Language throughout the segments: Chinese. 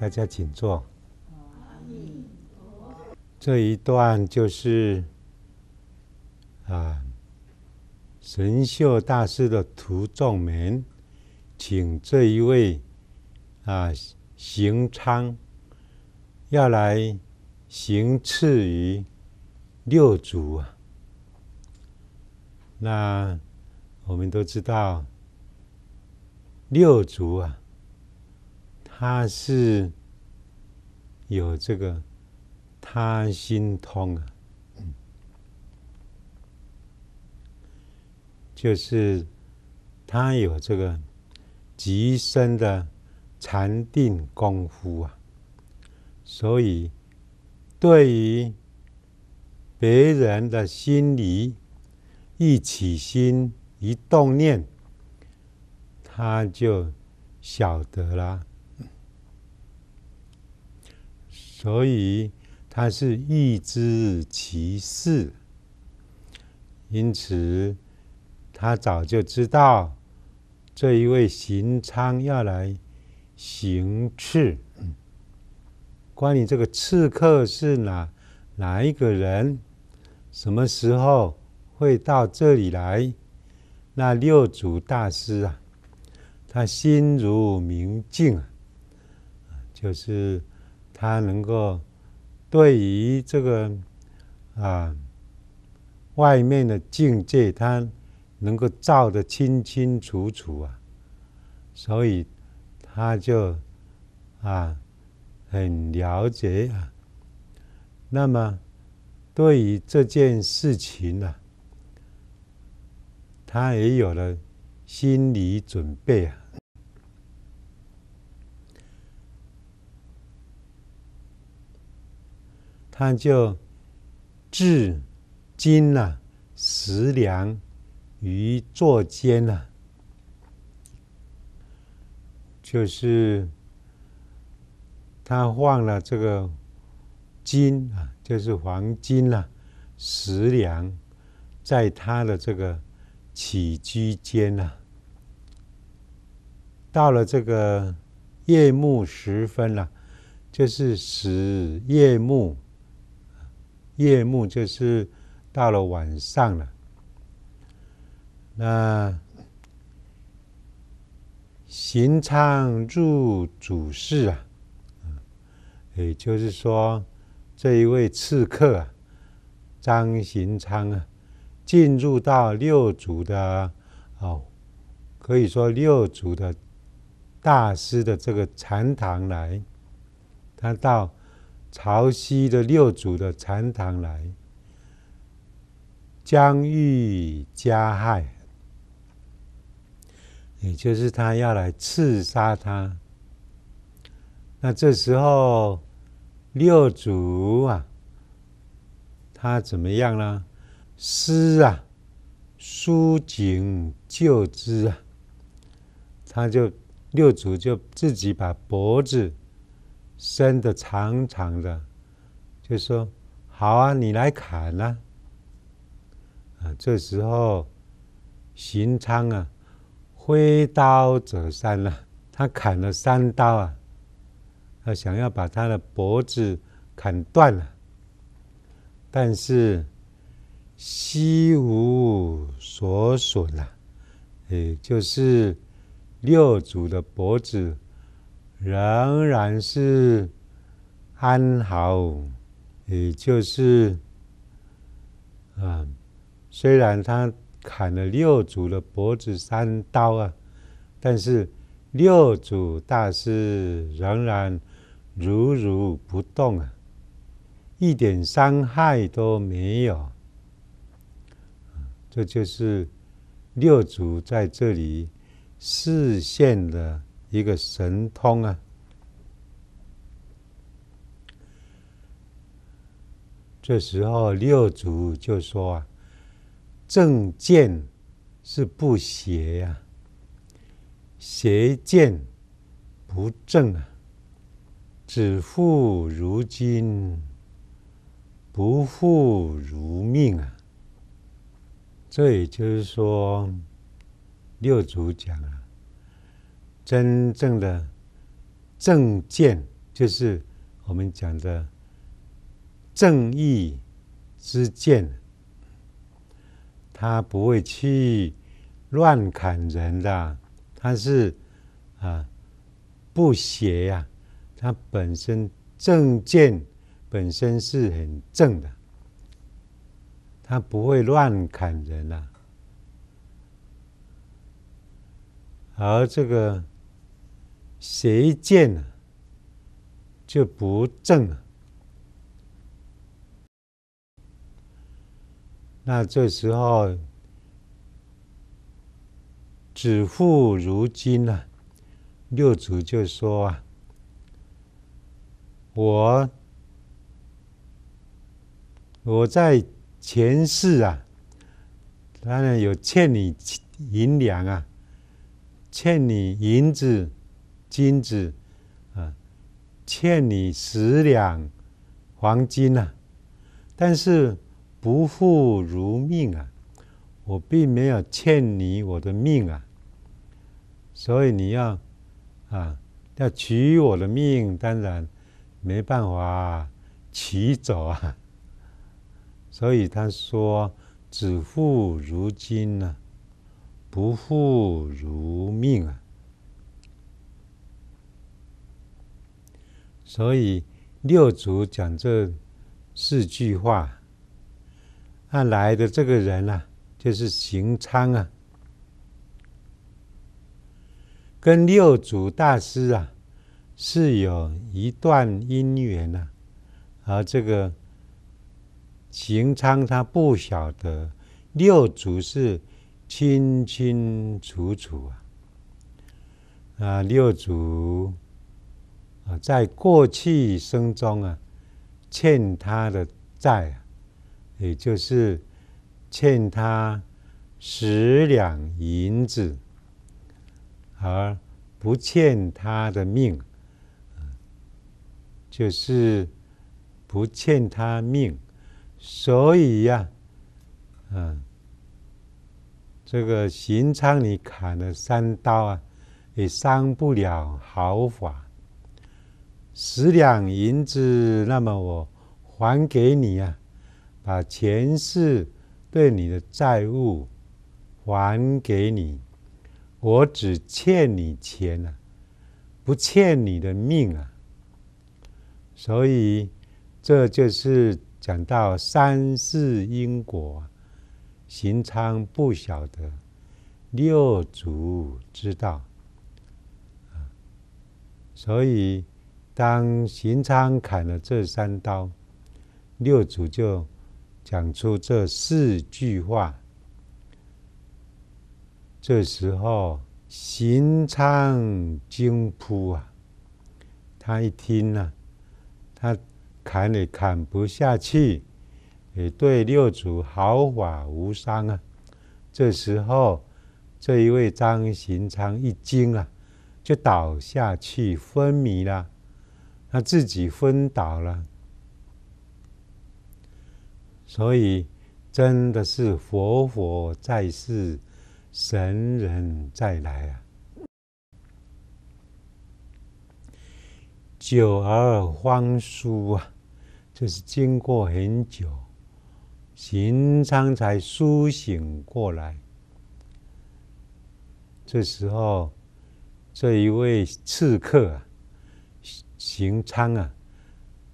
大家请坐。这一段就是啊，神秀大师的徒众们，请这一位啊行昌要来行刺于六祖啊。那我们都知道六祖啊。他是有这个他心通啊，就是他有这个极深的禅定功夫啊，所以对于别人的心理，一起心一动念，他就晓得啦。所以他是预知其事，因此他早就知道这一位行昌要来行刺。关于这个刺客是哪哪一个人，什么时候会到这里来？那六祖大师啊，他心如明镜啊，就是。他能够对于这个啊外面的境界，他能够照得清清楚楚啊，所以他就啊很了解啊。那么对于这件事情呢，他也有了心理准备啊。他就置金呐食粮于坐间呐，就是他放了这个金啊，就是黄金呐食粮，在他的这个起居间呐，到了这个夜幕时分了，就是使夜幕。夜幕就是到了晚上了。那行昌入主事啊，也就是说这一位刺客啊，张行昌啊，进入到六祖的哦，可以说六祖的大师的这个禅堂来，他到。朝西的六祖的禅堂来，将欲加害，也就是他要来刺杀他。那这时候，六祖啊，他怎么样呢？失啊，舒井就之啊，他就六祖就自己把脖子。伸的长长的，就说：“好啊，你来砍啊！”啊，这时候，行昌啊，挥刀者山了。他砍了三刀啊，他想要把他的脖子砍断了。但是，悉无所损啊，也就是六祖的脖子。仍然是安好，也就是，啊，虽然他砍了六祖的脖子三刀啊，但是六祖大师仍然如如不动啊，一点伤害都没有。这就是六祖在这里示现的。一个神通啊！这时候六祖就说：“啊，正见是不邪呀，邪见不正啊，只负如今，不负如命啊。”这也就是说，六祖讲啊。真正的正见，就是我们讲的正义之剑，他不会去乱砍人的，他是啊不邪呀，他本身正见本身是很正的，他不会乱砍人呐，而这个。谁见了就不正了。那这时候子父如今啊，六祖就说啊：“我我在前世啊，当然有欠你银两啊，欠你银子。”金子，啊，欠你十两黄金呐，但是不负如命啊，我并没有欠你我的命啊，所以你要啊要取我的命，当然没办法取走啊，所以他说，只负如今啊，不负如命啊。所以六祖讲这四句话，那来的这个人呢，就是行昌啊，跟六祖大师啊是有一段因缘啊，而这个行昌他不晓得六祖是清清楚楚啊，啊六祖。啊，在过去生中啊，欠他的债啊，也就是欠他十两银子，而不欠他的命，就是不欠他命，所以呀，嗯，这个刑场里砍了三刀啊，也伤不了毫发。十两银子，那么我还给你啊，把前世对你的债务还给你。我只欠你钱啊，不欠你的命啊。所以，这就是讲到三世因果，行常不晓得，六祖知道所以。当行昌砍了这三刀，六祖就讲出这四句话。这时候行昌惊扑啊，他一听啊，他砍也砍不下去，也对六祖毫发无伤啊。这时候，这一位张行昌一惊啊，就倒下去昏迷了。他自己昏倒了，所以真的是佛佛在世，神人再来啊！久而荒疏啊，就是经过很久，行常才苏醒过来。这时候，这一位刺客啊。行参啊，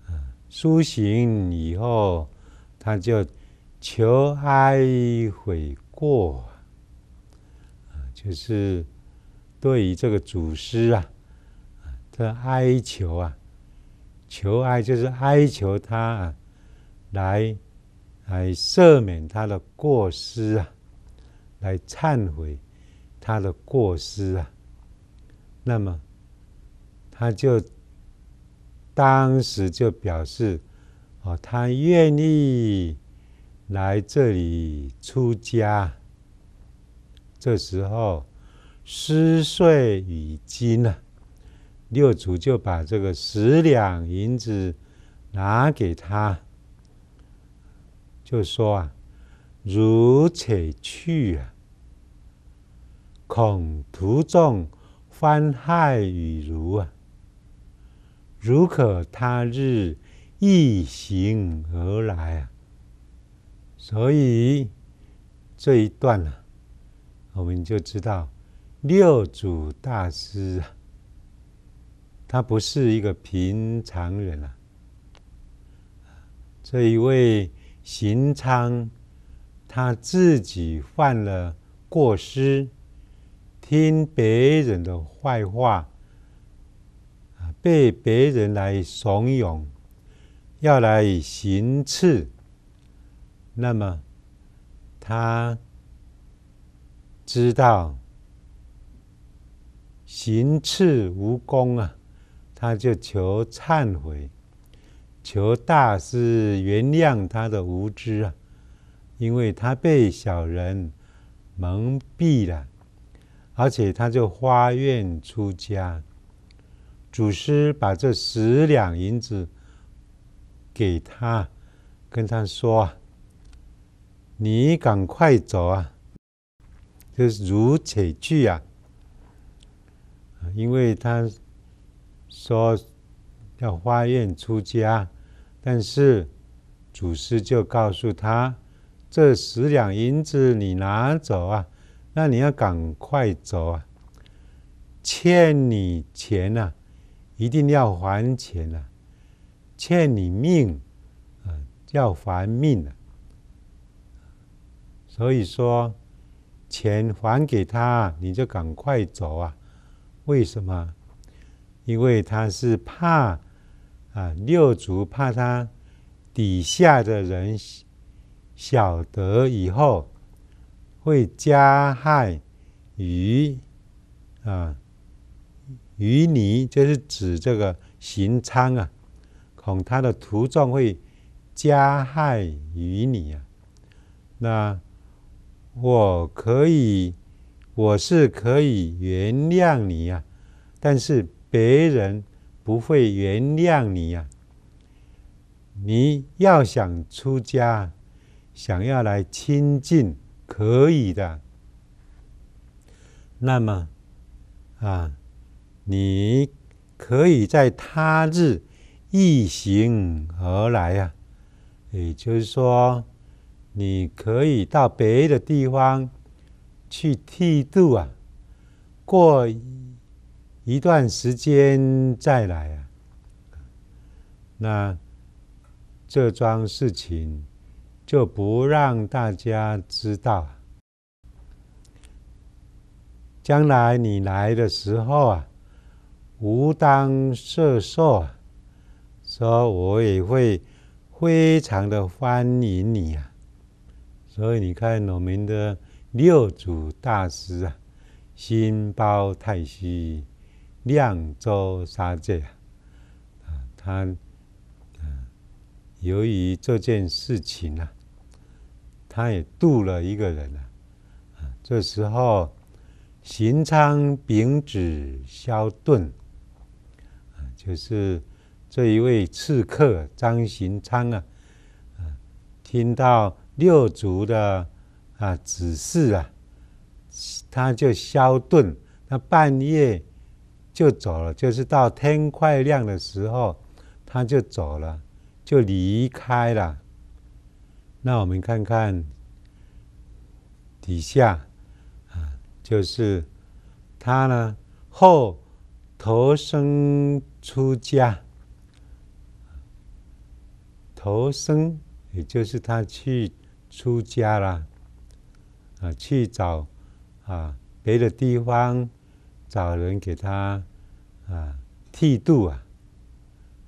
啊，苏醒以后，他就求哀悔过，啊，就是对于这个祖师啊，啊，他哀求啊，求哀就是哀求他啊，来来赦免他的过失啊，来忏悔他的过失啊，那么他就。当时就表示，哦，他愿意来这里出家。这时候，施税与金啊，六祖就把这个十两银子拿给他，就说啊，如且去啊，恐途中翻害与如啊。如可他日一行而来啊，所以这一段呢，我们就知道六祖大师啊，他不是一个平常人啊。这一位行昌他自己犯了过失，听别人的坏话。被别人来怂恿，要来行刺，那么他知道行刺无功啊，他就求忏悔，求大师原谅他的无知啊，因为他被小人蒙蔽了，而且他就发愿出家。祖师把这十两银子给他，跟他说：“你赶快走啊！就是如此去啊！因为他说要发愿出家，但是祖师就告诉他：‘这十两银子你拿走啊！那你要赶快走啊！欠你钱呐！’”一定要还钱呐，欠你命，啊，要还命啊。所以说，钱还给他，你就赶快走啊。为什么？因为他是怕啊，六族怕他底下的人晓得以后会加害于啊。于你，就是指这个行仓啊，恐他的徒众会加害于你啊。那我可以，我是可以原谅你啊，但是别人不会原谅你啊。你要想出家，想要来亲近，可以的。那么，啊。你可以在他日一行而来呀，也就是说，你可以到别的地方去剃度啊，过一段时间再来啊。那这桩事情就不让大家知道。将来你来的时候啊。无当摄受，说我也会非常的欢迎你啊。所以你看，我们的六祖大师啊，心包太虚、量州沙界啊，他，由于这件事情啊，他也度了一个人了。啊，这时候行昌丙子萧顿。就是这一位刺客张行昌啊，听到六族的啊指示啊，他就消遁，那半夜就走了，就是到天快亮的时候，他就走了，就离开了。那我们看看底下啊，就是他呢后投生出家，投生，也就是他去出家了啊，去找啊别的地方找人给他啊剃度啊，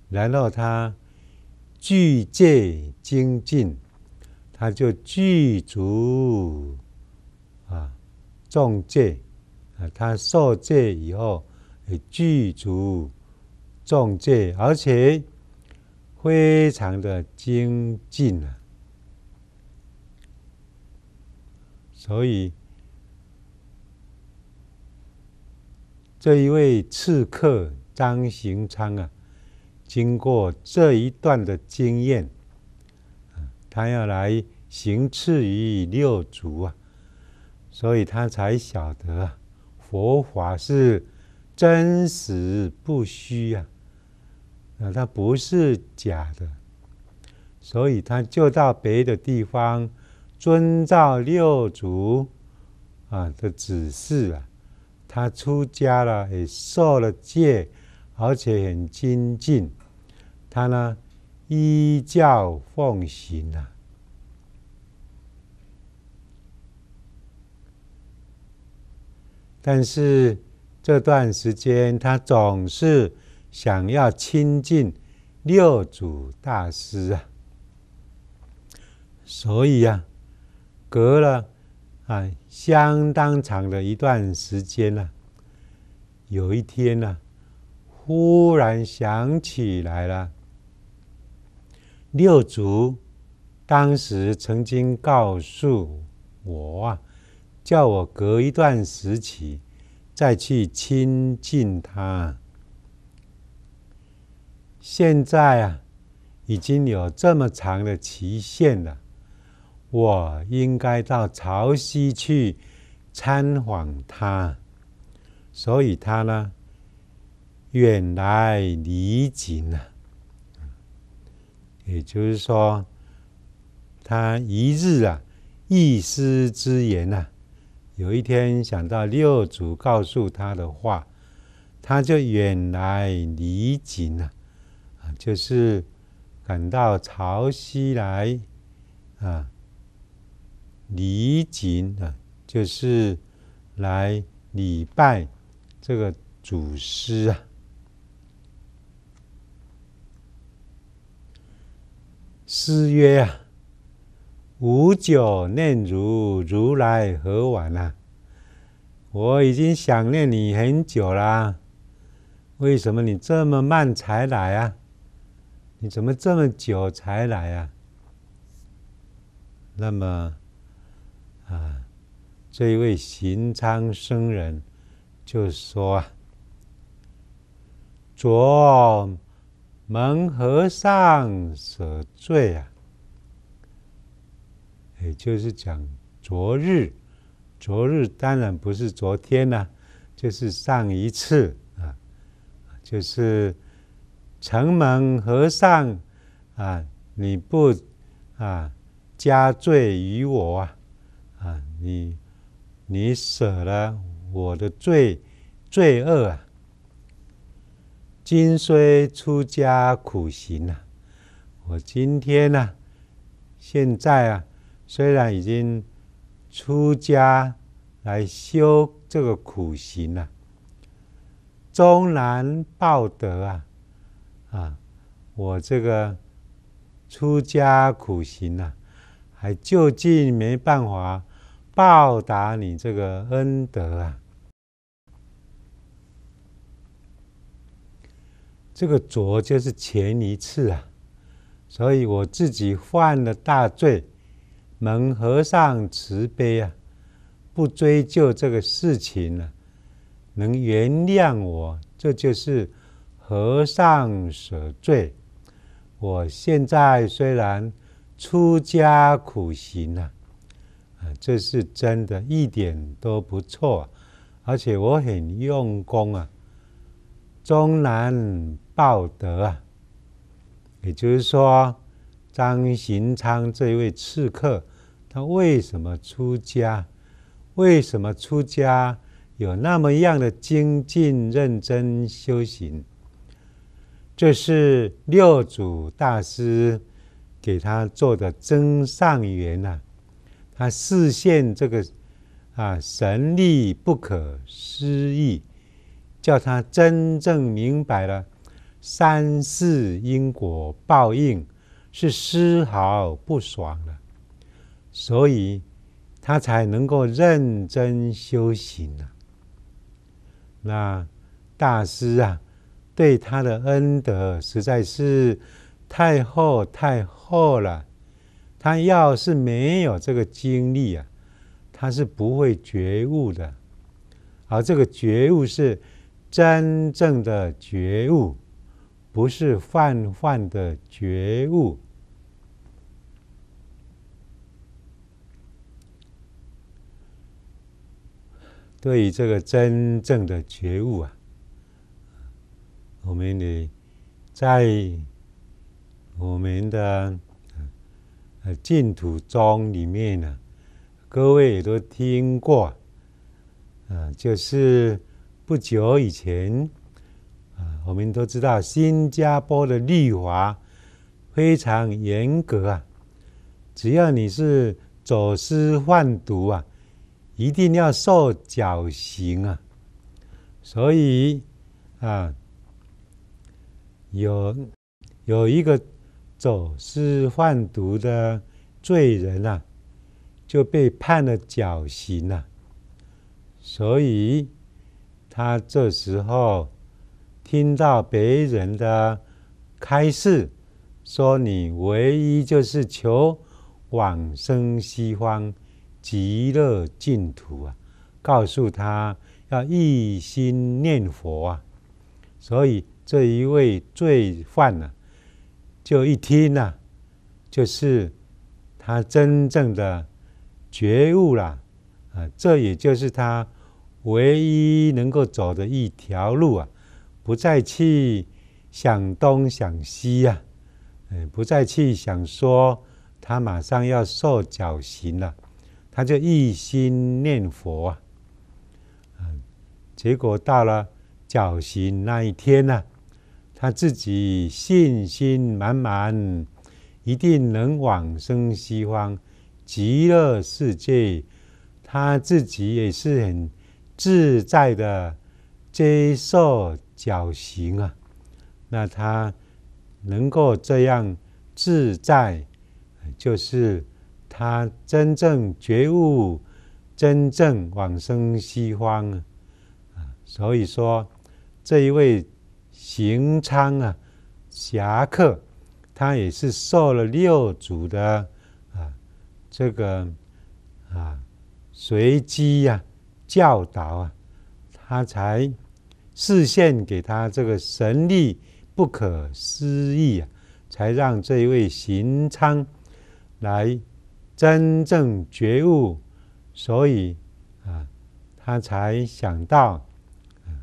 然后他具戒精进，他就具足啊，众戒啊，他受戒以后具足。中罪，而且非常的精进啊！所以这一位刺客张行昌啊，经过这一段的经验，他要来行刺于六族啊，所以他才晓得佛法是真实不虚啊！那他不是假的，所以他就到别的地方遵照六祖啊的指示啊，他出家了，也受了戒，而且很精进，他呢依教奉行啊。但是这段时间他总是。想要亲近六祖大师啊，所以啊，隔了啊相当长的一段时间呢，有一天呢，忽然想起来了，六祖当时曾经告诉我啊，叫我隔一段时期再去亲近他。现在啊，已经有这么长的期限了，我应该到潮汐去参访他，所以他呢远来礼景啊，也就是说，他一日啊一丝之言呐，有一天想到六祖告诉他的话，他就远来礼景啊。就是赶到潮汐来啊，礼啊，就是来礼拜这个祖师啊。诗曰啊，吾久念如如来何晚啊？我已经想念你很久啦，为什么你这么慢才来啊？你怎么这么久才来啊？那么，啊，这一位行昌僧人就说：“昨蒙和尚舍罪啊，也就是讲昨日，昨日当然不是昨天呐，就是上一次啊，就是。”城门和尚，啊，你不啊加罪于我啊，啊，你你舍了我的罪罪恶啊。今虽出家苦行啊，我今天呢，现在啊，虽然已经出家来修这个苦行啊，终难报德啊。啊，我这个出家苦行啊，还就近没办法报答你这个恩德啊。这个“浊”就是前一次啊，所以我自己犯了大罪，蒙和尚慈悲啊，不追究这个事情了，能原谅我，这就是。和尚舍罪，我现在虽然出家苦行啊，啊，这是真的，一点都不错，啊，而且我很用功啊，终难报德啊。也就是说，张行昌这位刺客，他为什么出家？为什么出家？有那么样的精进、认真修行？这是六祖大师给他做的增上缘呐，他视现这个啊神力不可思议，叫他真正明白了三世因果报应是丝毫不爽的，所以他才能够认真修行呐。那大师啊。对他的恩德实在是太厚太厚了。他要是没有这个经历啊，他是不会觉悟的。而这个觉悟是真正的觉悟，不是泛泛的觉悟。对于这个真正的觉悟啊。我们的在我们的净土宗里面呢，各位也都听过，啊，就是不久以前，啊，我们都知道新加坡的律法非常严格啊，只要你是走私贩毒啊，一定要受绞刑啊，所以啊。有有一个走私贩毒的罪人啊，就被判了绞刑了。所以他这时候听到别人的开示，说：“你唯一就是求往生西方极乐净土啊，告诉他要一心念佛啊。”所以。这一位罪犯呢，就一听呢，就是他真正的觉悟了啊，这也就是他唯一能够走的一条路啊，不再去想东想西呀，嗯，不再去想说他马上要受绞刑了，他就一心念佛啊，嗯，结果到了绞刑那一天呢。他自己信心满满，一定能往生西方极乐世界。他自己也是很自在的接受绞刑啊。那他能够这样自在，就是他真正觉悟，真正往生西方啊。所以说这一位。行昌啊，侠客，他也是受了六祖的啊，这个啊，随机呀教导啊，他才示现给他这个神力不可思议啊，才让这一位行昌来真正觉悟，所以啊，他才想到啊，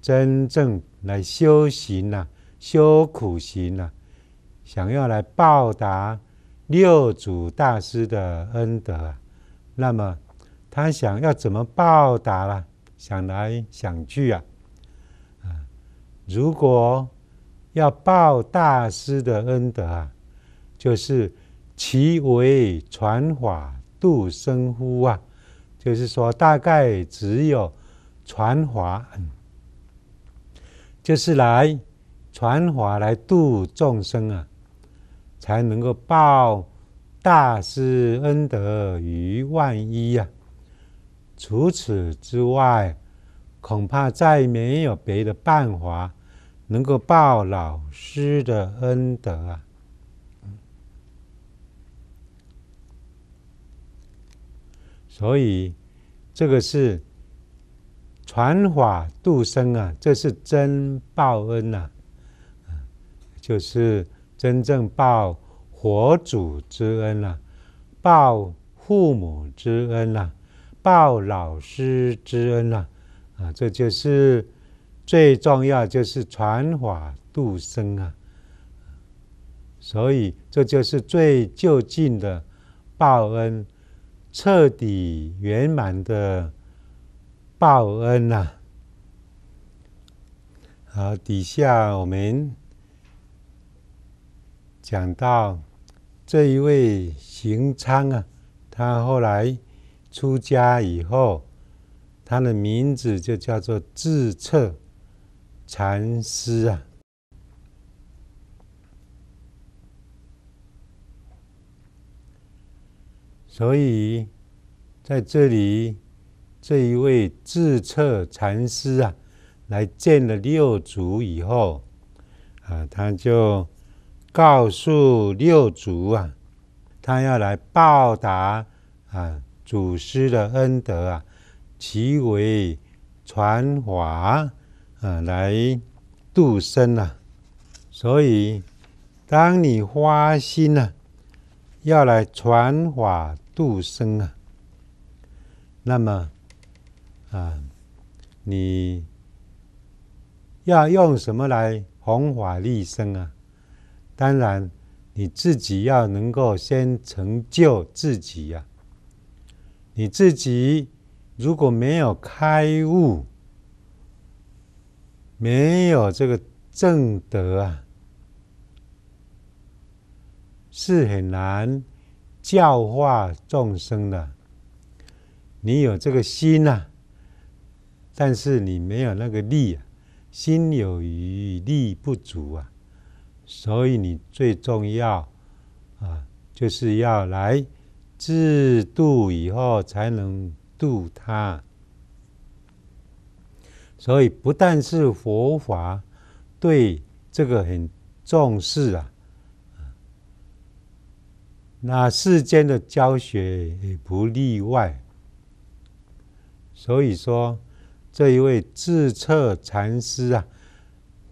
真正。来修行呐，修苦行呐，想要来报答六祖大师的恩德啊。那么他想要怎么报答啊？想来想去啊，啊，如果要报大师的恩德啊，就是其为传法度生乎啊，就是说大概只有传法。就是来传法来度众生啊，才能够报大师恩德于万一啊。除此之外，恐怕再没有别的办法能够报老师的恩德啊。所以，这个是。传法度生啊，这是真报恩呐！就是真正报佛祖之恩呐，报父母之恩呐，报老师之恩呐！啊，这就是最重要，就是传法度生啊！所以，这就是最就近的报恩，彻底圆满的。报恩呐！好，底下我们讲到这一位行昌啊，他后来出家以后，他的名字就叫做智彻禅师啊。所以在这里。这一位智策禅师啊，来见了六祖以后，啊，他就告诉六祖啊，他要来报答啊祖师的恩德啊，其为传法啊，来度生啊。所以，当你花心呢，要来传法度生啊，那么。啊，你要用什么来弘法利生啊？当然，你自己要能够先成就自己呀。你自己如果没有开悟，没有这个正德啊，是很难教化众生的。你有这个心呐。但是你没有那个力，啊，心有余力不足啊，所以你最重要啊，就是要来自度以后才能度他。所以不但是佛法对这个很重视啊，那世间的教学也不例外。所以说。这一位智测禅师啊，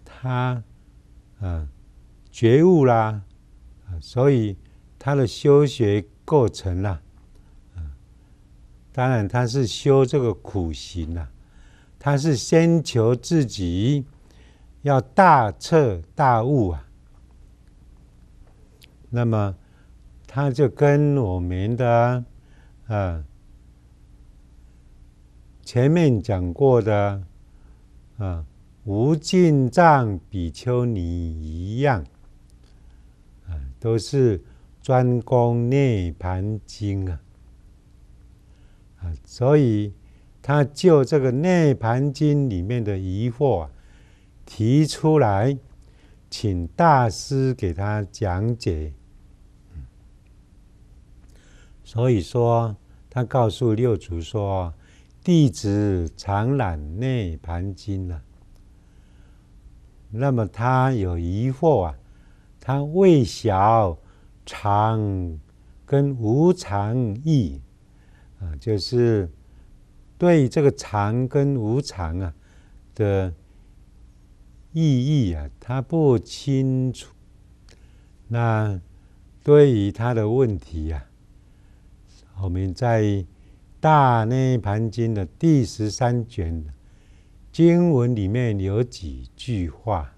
他啊觉悟啦，所以他的修学过程了，当然他是修这个苦行啊，他是先求自己要大彻大悟啊，那么他就跟我们的啊。前面讲过的，啊，无尽藏比丘尼一样，啊，都是专攻内盘经啊，啊，所以他就这个内盘经里面的疑惑啊、提出来，请大师给他讲解。所以说，他告诉六祖说。弟子常览内盘经了，那么他有疑惑啊，他未晓常跟无常意，啊，就是对这个常跟无常啊的意义啊，他不清楚。那对于他的问题啊，我们在。大涅盘经的第十三卷经文里面有几句话。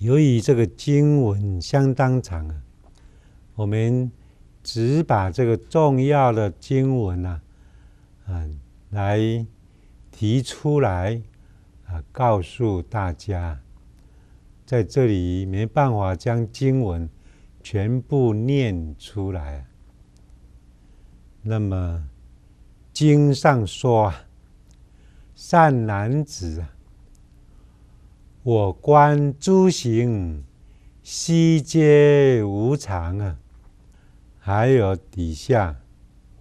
由于这个经文相当长啊，我们只把这个重要的经文呐，啊，来提出来啊，告诉大家，在这里没办法将经文全部念出来。那么经上说啊，善男子，我观诸行悉皆无常啊，还有底下，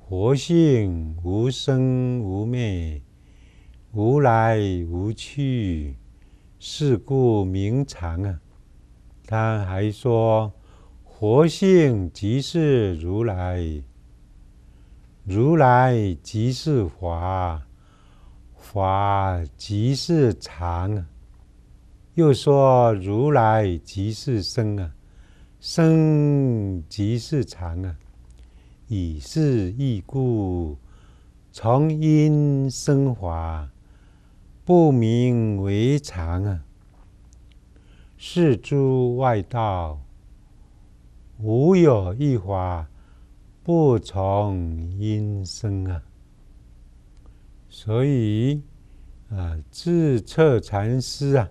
佛性无生无灭，无来无去，是故名常啊。他还说，佛性即是如来。如来即是法，法即是常。又说如来即是生啊，生即是常啊。以是义故，从因生法，不明为常啊。是诸外道，无有一法。不从因生啊，所以啊，智测禅师啊，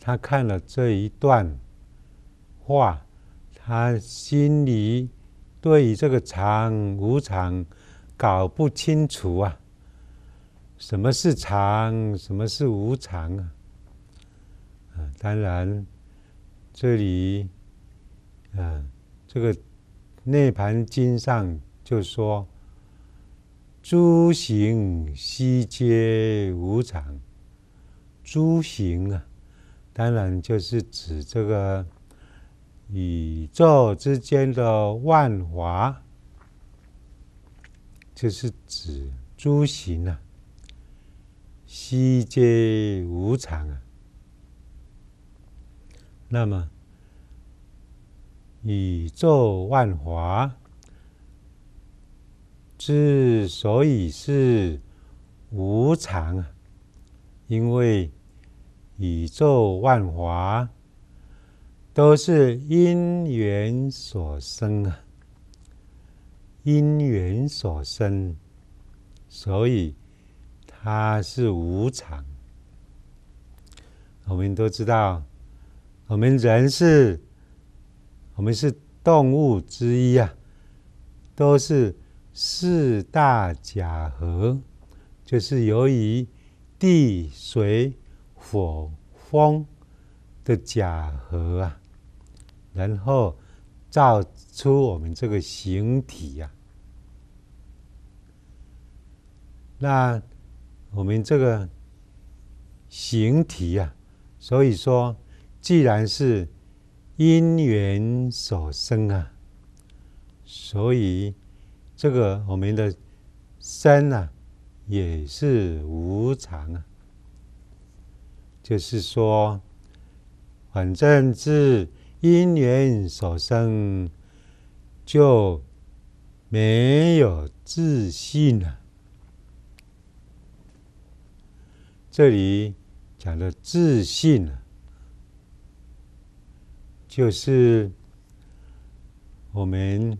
他看了这一段话，他心里对于这个常无常搞不清楚啊，什么是常，什么是无常啊？啊，当然，这里啊，这个。那盘经上就说：“诸行悉皆无常，诸行啊，当然就是指这个宇宙之间的万华，就是指诸行啊，悉皆无常啊。”那么。宇宙万华之所以是无常，因为宇宙万华都是因缘所生啊，因缘所生，所以它是无常。我们都知道，我们人是。我们是动物之一啊，都是四大假合，就是由于地水火风的假合啊，然后造出我们这个形体呀。那我们这个形体啊，所以说，既然是因缘所生啊，所以这个我们的生啊也是无常啊。就是说，反正是因缘所生就没有自信了。这里讲的自信啊。就是我们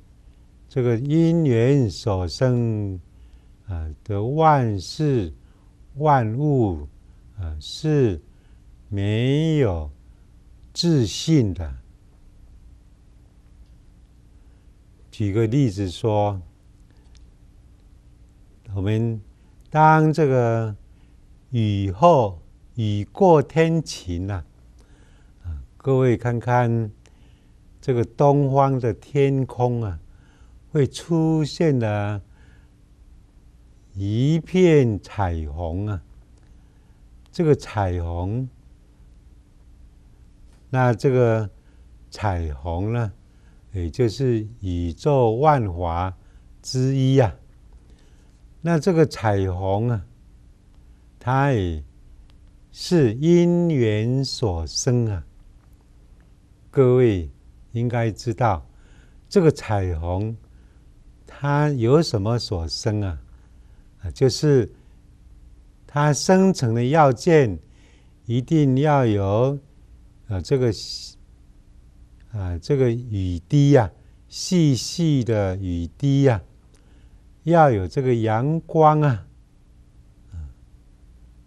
这个因缘所生啊的万事万物啊是没有自信的。举个例子说，我们当这个雨后雨过天晴啊。各位看看，这个东方的天空啊，会出现了一片彩虹啊。这个彩虹，那这个彩虹呢，也就是宇宙万华之一啊。那这个彩虹啊，它也是因缘所生啊。各位应该知道，这个彩虹它由什么所生啊？啊，就是它生成的要件一定要有啊这个啊这个雨滴呀，细细的雨滴呀，要有这个阳光啊，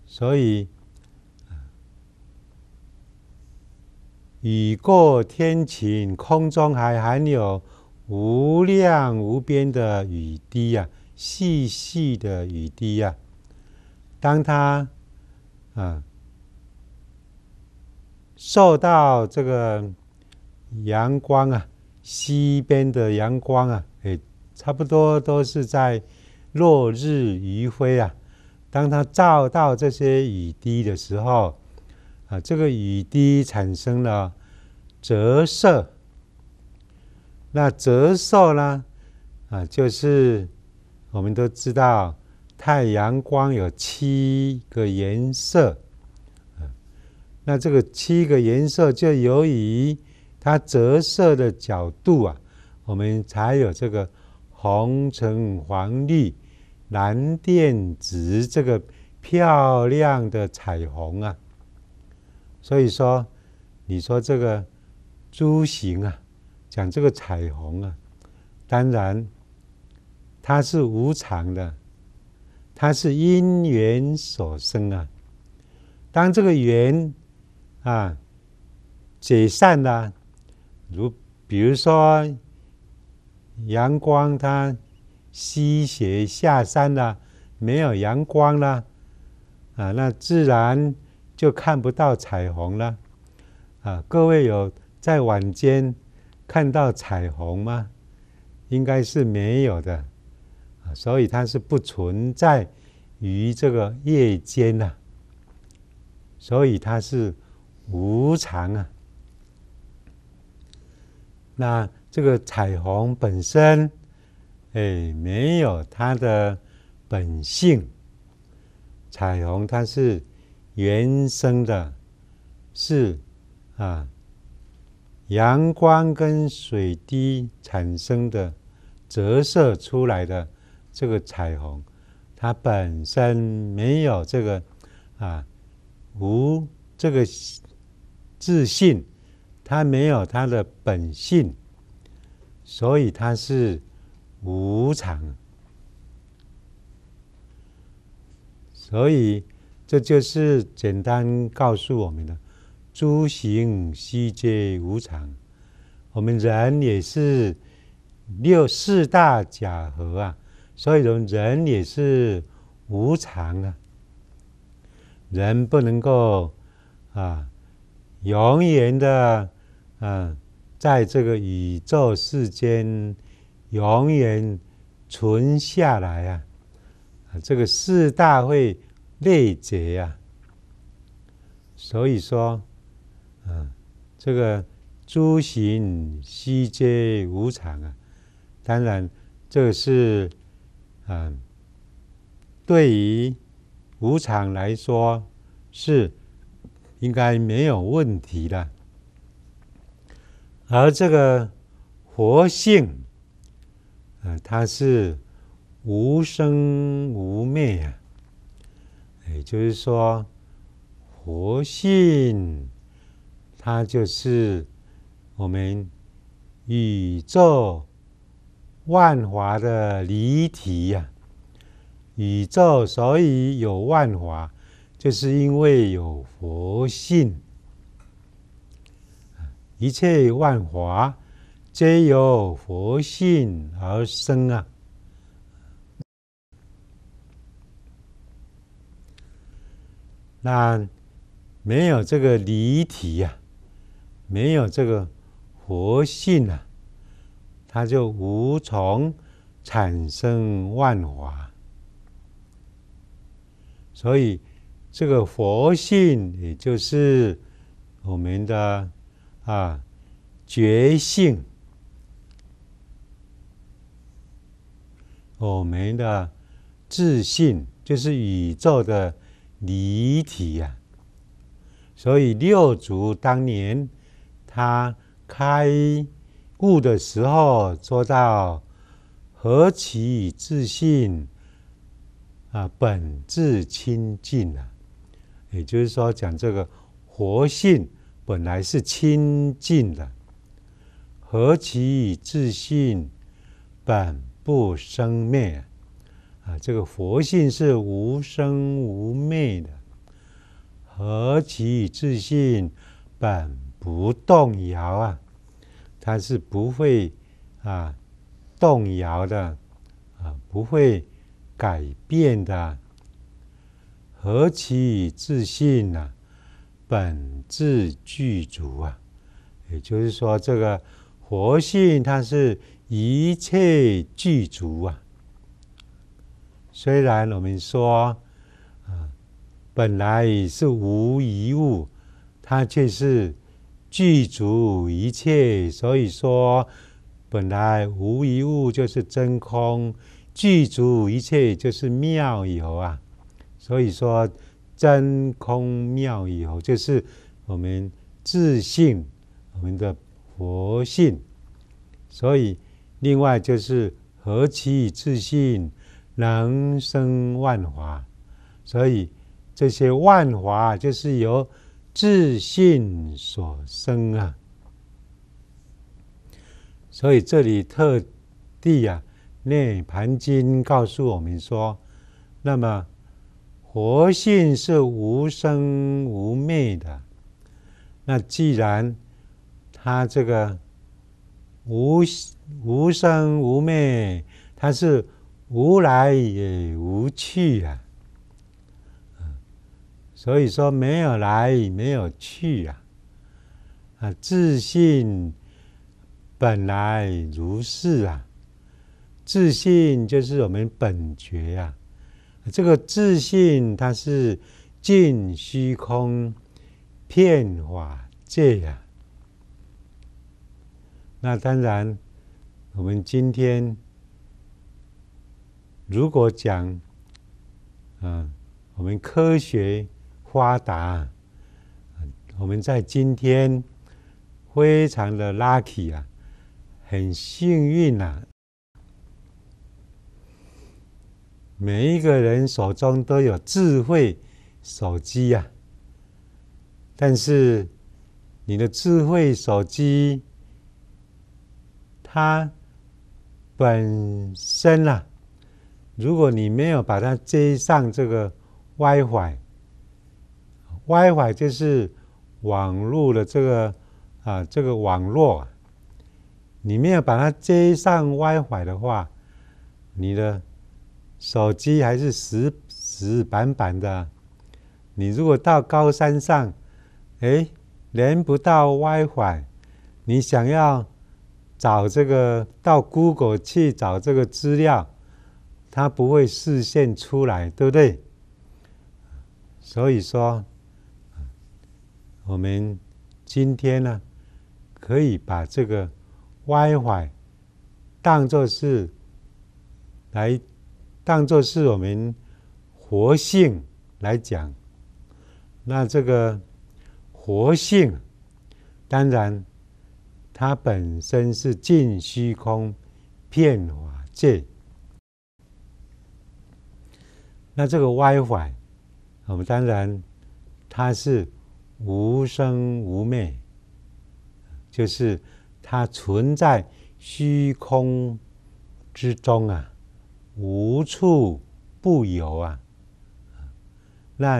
所以。雨过天晴，空中还含有无量无边的雨滴啊，细细的雨滴啊。当它，啊，受到这个阳光啊，西边的阳光啊，哎，差不多都是在落日余晖啊。当它照到这些雨滴的时候，啊，这个雨滴产生了。折射，那折射呢？啊，就是我们都知道太阳光有七个颜色，那这个七个颜色就由于它折射的角度啊，我们才有这个红、橙、黄、绿、蓝、靛、紫这个漂亮的彩虹啊。所以说，你说这个。诸行啊，讲这个彩虹啊，当然它是无常的，它是因缘所生啊。当这个缘啊解散了，如比如说阳光它西斜下山了，没有阳光了啊，那自然就看不到彩虹了啊。各位有。在晚间看到彩虹吗？应该是没有的啊，所以它是不存在于这个夜间呐。所以它是无常啊。那这个彩虹本身，哎，没有它的本性。彩虹它是原生的，是啊。阳光跟水滴产生的折射出来的这个彩虹，它本身没有这个啊无这个自信，它没有它的本性，所以它是无常。所以这就是简单告诉我们的。诸行世界无常，我们人也是六四大假合啊，所以人也是无常啊。人不能够啊，永远的啊，在这个宇宙世间永远存下来啊，这个四大会内解呀，所以说。啊，这个诸行西皆无常啊。当然，这个是啊，对于无常来说是应该没有问题的。而这个活性啊，它是无生无灭啊，也就是说活性。它就是我们宇宙万华的离体呀。宇宙所以有万华，就是因为有佛性。一切万华皆由佛性而生啊。那没有这个离体呀。没有这个活性啊，它就无从产生万华。所以，这个佛性也就是我们的啊觉性，我们的自信，就是宇宙的离体呀。所以六祖当年。他开悟的时候，做到何其自信啊！本质清净啊，也就是说，讲这个佛性本来是清净的。何其自信，本不生灭啊！这个佛性是无生无灭的。何其自信，本。不动摇啊，它是不会啊动摇的啊，不会改变的。何其自信啊，本质具足啊，也就是说，这个活性它是一切具足啊。虽然我们说啊，本来是无一物，它却是。具足一切，所以说本来无一物就是真空，具足一切就是妙有啊。所以说真空妙有就是我们自信，我们的佛性。所以另外就是何其自信能生万华，所以这些万华就是由。自信所生啊，所以这里特地啊，《涅盘经》告诉我们说，那么佛性是无生无灭的。那既然他这个无无生无灭，它是无来也无去啊。所以说没有来，没有去啊！啊，自信本来如是啊！自信就是我们本觉呀。这个自信它是尽虚空片法界呀。那当然，我们今天如果讲，啊，我们科学。发达，我们在今天非常的 lucky 啊，很幸运啊，每一个人手中都有智慧手机啊。但是，你的智慧手机，它本身啊，如果你没有把它接上这个 WiFi。WiFi 就是网络的这个啊，这个网络，你没有把它接上 WiFi 的话，你的手机还是死死板板的。你如果到高山上，哎，连不到 WiFi，你想要找这个到 Google 去找这个资料，它不会视线出来，对不对？所以说。我们今天呢，可以把这个歪怀当作是来当作是我们活性来讲。那这个活性，当然它本身是尽虚空片法界。那这个歪怀，我们当然它是。无生无灭，就是它存在虚空之中啊，无处不有啊。那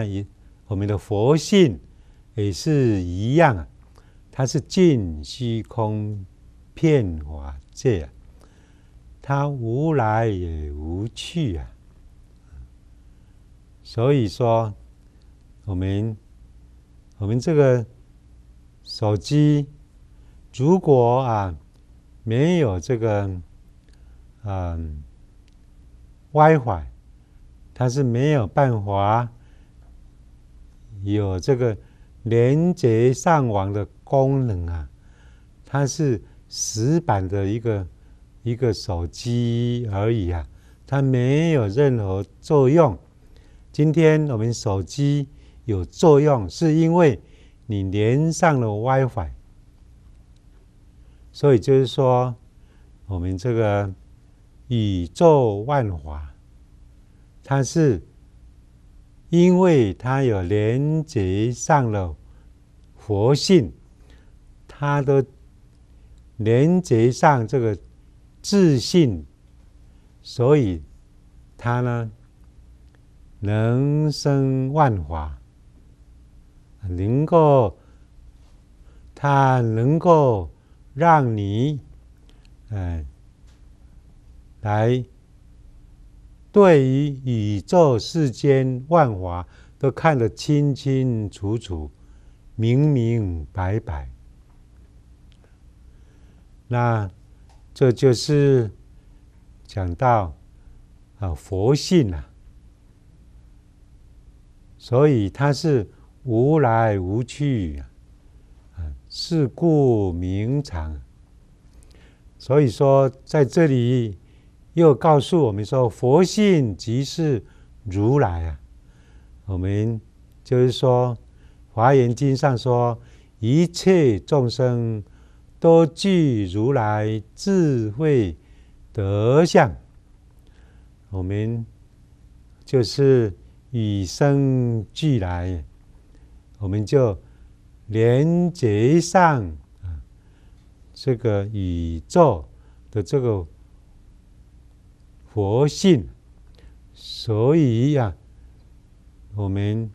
我们的佛性也是一样啊，它是尽虚空遍法界，它无来也无去啊。所以说，我们。我们这个手机，如果啊没有这个嗯 WiFi，它是没有办法有这个连接上网的功能啊。它是死板的一个一个手机而已啊，它没有任何作用。今天我们手机。有作用，是因为你连上了 WiFi，所以就是说，我们这个宇宙万华，它是因为它有连接上了佛性，它的连接上这个自信，所以它呢能生万华。能够，它能够让你，哎，来对于宇宙世间万华都看得清清楚楚、明明白白。那这就是讲到啊佛性啊，所以它是。无来无去，啊，是故名常。所以说，在这里又告诉我们说，佛性即是如来啊。我们就是说，《华严经》上说，一切众生都具如来智慧德相，我们就是与生俱来。我们就连接上啊这个宇宙的这个佛性，所以呀，我们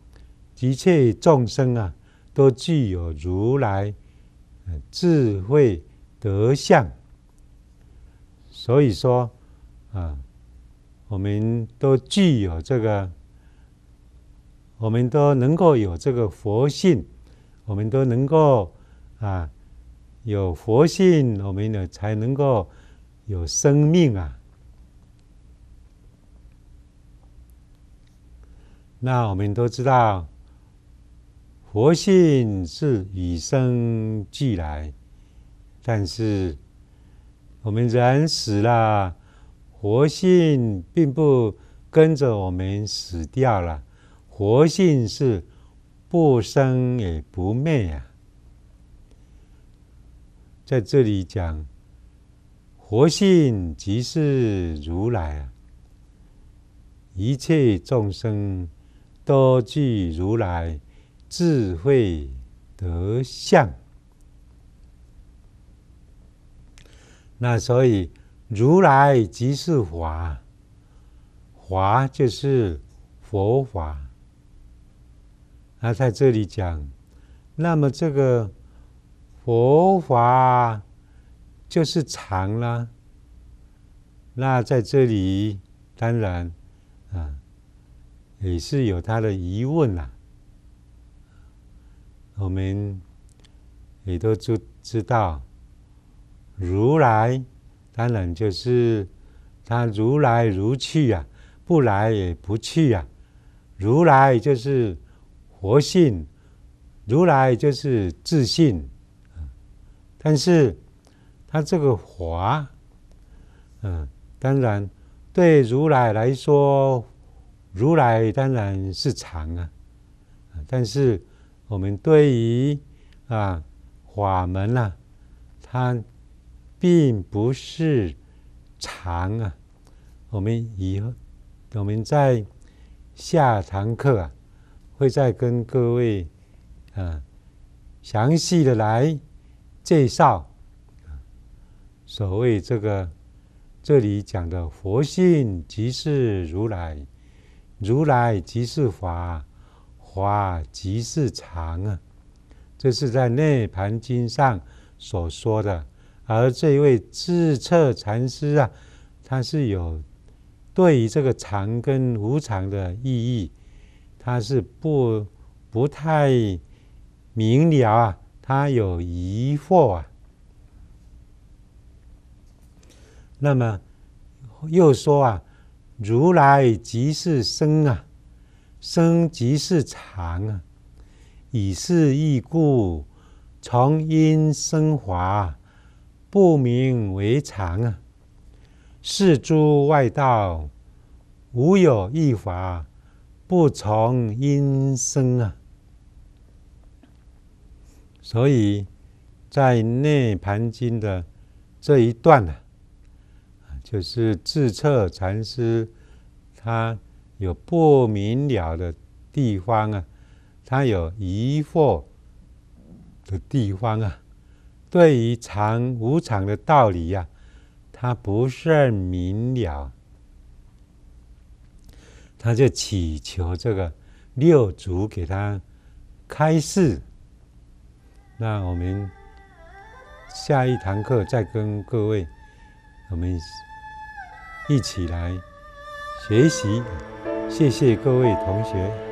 一切众生啊都具有如来智慧德相，所以说啊，我们都具有这个。我们都能够有这个佛性，我们都能够啊有佛性，我们呢才能够有生命啊。那我们都知道，佛性是与生俱来，但是我们人死了，佛性并不跟着我们死掉了。活性是不生也不灭呀，在这里讲，活性即是如来啊，一切众生都具如来智慧德相，那所以如来即是法，法就是佛法。他在这里讲，那么这个佛法就是长啦。那在这里当然啊，也是有他的疑问啦。我们也都知知道，如来当然就是他如来如去呀，不来也不去呀。如来就是。佛性，如来就是自信。但是，他这个华，嗯，当然对如来来说，如来当然是常啊。但是，我们对于啊法门啊，它并不是常啊。我们以后，我们在下堂课啊。会再跟各位，啊详细的来介绍所谓这个这里讲的“佛性即是如来，如来即是法，法即是常”，这是在《涅盘经》上所说的。而这一位智测禅师啊，他是有对于这个常跟无常的意义。他是不不太明了啊，他有疑惑啊。那么又说啊，如来即是生啊，生即是常啊，以是义故，从因生华，不明为常啊。是诸外道，无有一法。不从因生啊，所以在《内盘经》的这一段啊，就是智测禅师他有不明了的地方啊，他有疑惑的地方啊，对于常无常的道理呀，他不甚明了。他就祈求这个六祖给他开示。那我们下一堂课再跟各位我们一起来学习。谢谢各位同学。